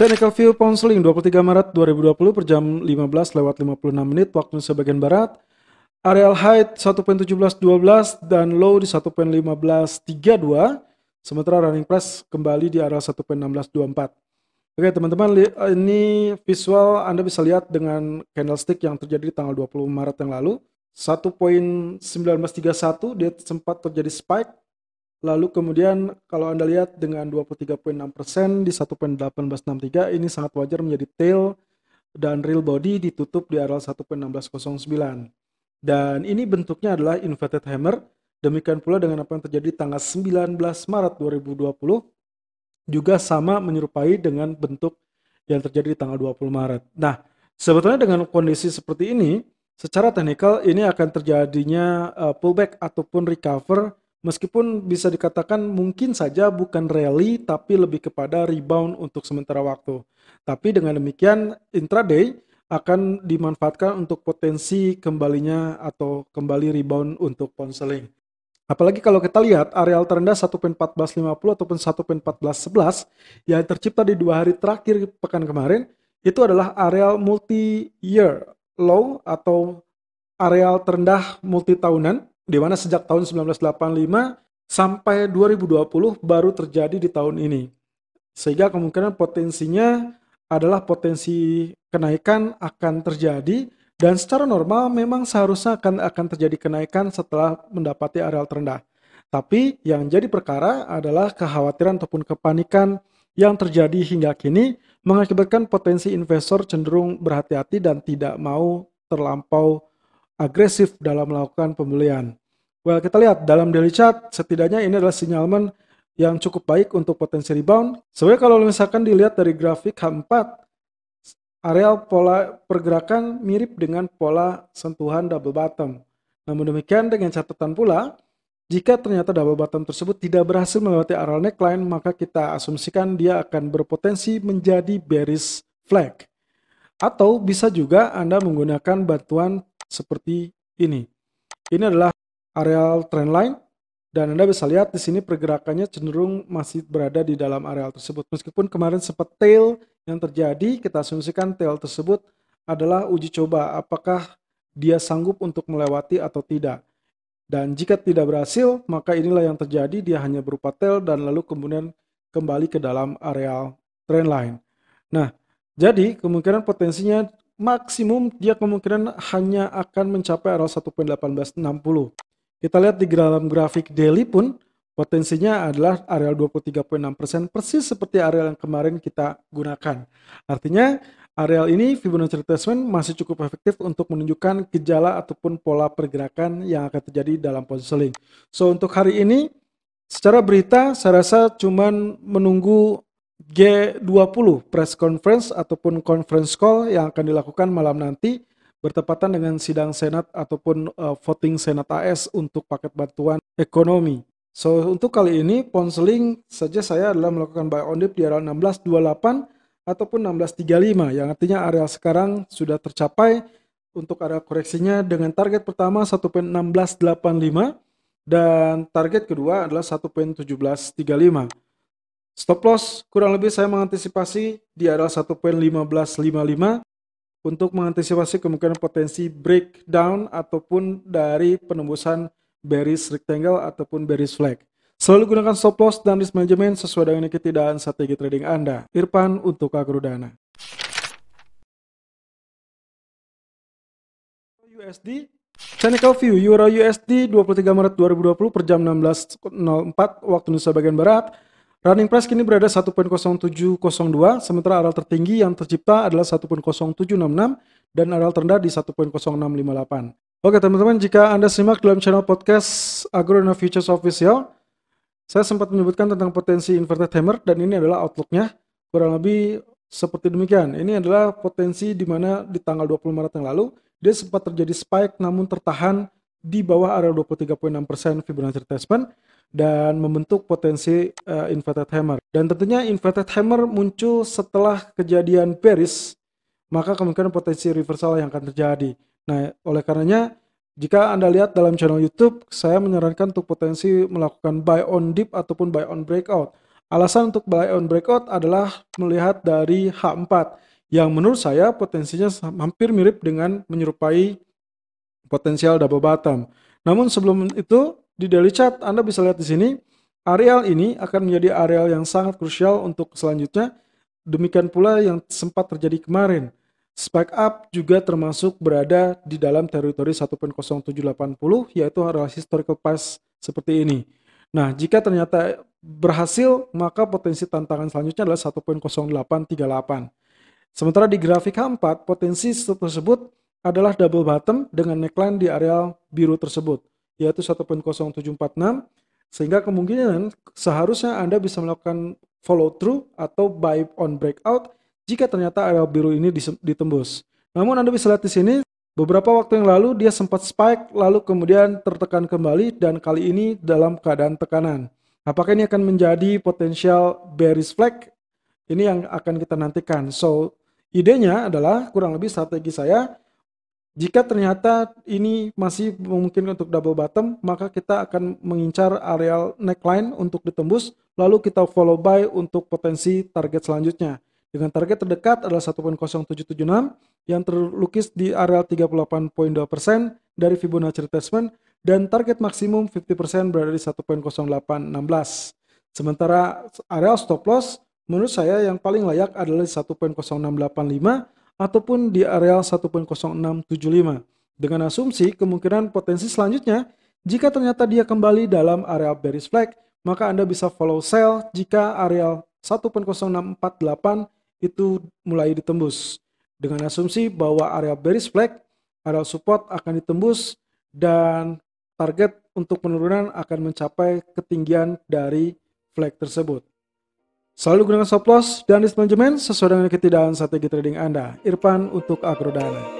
Technical View Ponseling 23 Maret 2020 per jam 15 lewat 56 menit waktu sebagian barat. Areal height 1.1712 dan low di 1.1532. Sementara running press kembali di areal 1.1624. Oke teman-teman ini visual Anda bisa lihat dengan candlestick yang terjadi di tanggal 20 Maret yang lalu. 1.1931 dia sempat terjadi spike Lalu kemudian kalau Anda lihat dengan 23.6% di 1.1863 ini sangat wajar menjadi tail dan real body ditutup di area 1.1609. Dan ini bentuknya adalah inverted hammer. Demikian pula dengan apa yang terjadi tanggal 19 Maret 2020 juga sama menyerupai dengan bentuk yang terjadi di tanggal 20 Maret. Nah, sebetulnya dengan kondisi seperti ini, secara teknikal ini akan terjadinya eh, pullback ataupun recover Meskipun bisa dikatakan mungkin saja bukan rally tapi lebih kepada rebound untuk sementara waktu. Tapi dengan demikian intraday akan dimanfaatkan untuk potensi kembalinya atau kembali rebound untuk ponseling. Apalagi kalau kita lihat areal terendah 1.1450 ataupun 1.1411 yang tercipta di dua hari terakhir pekan kemarin itu adalah areal multi year low atau areal terendah multi tahunan di mana sejak tahun 1985 sampai 2020 baru terjadi di tahun ini. Sehingga kemungkinan potensinya adalah potensi kenaikan akan terjadi dan secara normal memang seharusnya akan akan terjadi kenaikan setelah mendapati areal terendah. Tapi yang jadi perkara adalah kekhawatiran ataupun kepanikan yang terjadi hingga kini mengakibatkan potensi investor cenderung berhati-hati dan tidak mau terlampau agresif dalam melakukan pembelian. Well, kita lihat dalam daily chart setidaknya ini adalah sinyalmen yang cukup baik untuk potensi rebound. Sebenarnya kalau misalkan dilihat dari grafik H4, areal pola pergerakan mirip dengan pola sentuhan double bottom. Namun demikian dengan catatan pula, jika ternyata double bottom tersebut tidak berhasil melewati areal neckline, maka kita asumsikan dia akan berpotensi menjadi bearish flag. Atau bisa juga Anda menggunakan bantuan seperti ini. Ini adalah areal trendline dan Anda bisa lihat di sini pergerakannya cenderung masih berada di dalam areal tersebut. Meskipun kemarin sempat tail yang terjadi, kita asumsikan tail tersebut adalah uji coba apakah dia sanggup untuk melewati atau tidak. Dan jika tidak berhasil, maka inilah yang terjadi, dia hanya berupa tail dan lalu kemudian kembali ke dalam areal trendline. Nah, jadi kemungkinan potensinya maksimum dia kemungkinan hanya akan mencapai areal 1.1860. Kita lihat di dalam grafik daily pun potensinya adalah areal 23.6% persis seperti areal yang kemarin kita gunakan. Artinya areal ini Fibonacci retracement masih cukup efektif untuk menunjukkan gejala ataupun pola pergerakan yang akan terjadi dalam positioning. So untuk hari ini secara berita saya rasa cuman menunggu G20 press conference ataupun conference call yang akan dilakukan malam nanti bertepatan dengan sidang Senat ataupun uh, voting Senat AS untuk paket bantuan ekonomi. So, untuk kali ini ponseling saja saya adalah melakukan buy on dip di area 1628 ataupun 1635 yang artinya area sekarang sudah tercapai untuk area koreksinya dengan target pertama 1.1685 dan target kedua adalah 1.1735. Stop loss kurang lebih saya mengantisipasi di area 1.1555 untuk mengantisipasi kemungkinan potensi breakdown ataupun dari penembusan bearish rectangle ataupun bearish flag. Selalu gunakan stop loss dan risk management sesuai dengan ketidakan strategi trading Anda. Irfan untuk Agrodana. USD Technical View Euro USD 23 Maret 2020 per jam 16.04 waktu Indonesia bagian Barat Running price kini berada 1.0702, sementara aral tertinggi yang tercipta adalah 1.0766 dan aral terendah di 1.0658. Oke teman-teman, jika Anda simak dalam channel podcast Agrona Futures Official, saya sempat menyebutkan tentang potensi inverted hammer dan ini adalah outlooknya. Kurang lebih seperti demikian. Ini adalah potensi di mana di tanggal 20 Maret yang lalu dia sempat terjadi spike namun tertahan di bawah area 23.6% Fibonacci retracement dan membentuk potensi uh, inverted hammer. Dan tentunya inverted hammer muncul setelah kejadian Paris, maka kemungkinan potensi reversal yang akan terjadi. Nah, oleh karenanya jika Anda lihat dalam channel YouTube, saya menyarankan untuk potensi melakukan buy on dip ataupun buy on breakout. Alasan untuk buy on breakout adalah melihat dari H4 yang menurut saya potensinya hampir mirip dengan menyerupai potensial double bottom. Namun sebelum itu, di daily chart Anda bisa lihat di sini areal ini akan menjadi areal yang sangat krusial untuk selanjutnya. Demikian pula yang sempat terjadi kemarin. Spike up juga termasuk berada di dalam teritori 1.0780 yaitu area historical pass seperti ini. Nah, jika ternyata berhasil, maka potensi tantangan selanjutnya adalah 1.0838. Sementara di grafik H4, potensi tersebut adalah double bottom dengan neckline di areal biru tersebut yaitu 1.0746 sehingga kemungkinan seharusnya Anda bisa melakukan follow through atau buy on breakout jika ternyata area biru ini ditembus. Namun Anda bisa lihat di sini beberapa waktu yang lalu dia sempat spike lalu kemudian tertekan kembali dan kali ini dalam keadaan tekanan. Apakah ini akan menjadi potensial bearish flag? Ini yang akan kita nantikan. So, idenya adalah kurang lebih strategi saya jika ternyata ini masih memungkinkan untuk double bottom, maka kita akan mengincar areal neckline untuk ditembus, lalu kita follow by untuk potensi target selanjutnya. Dengan target terdekat adalah 1.0776 yang terlukis di areal 38.2% dari Fibonacci retracement dan target maksimum 50% berada di 1.0816. Sementara areal stop loss menurut saya yang paling layak adalah di 1.0685 ataupun di areal 1.0675 dengan asumsi kemungkinan potensi selanjutnya jika ternyata dia kembali dalam areal bearish flag maka Anda bisa follow sell jika areal 1.0648 itu mulai ditembus dengan asumsi bahwa area bearish flag area support akan ditembus dan target untuk penurunan akan mencapai ketinggian dari flag tersebut. Selalu gunakan stop loss dan risk management sesuai dengan ketidakan strategi trading Anda. Irfan untuk Agrodana.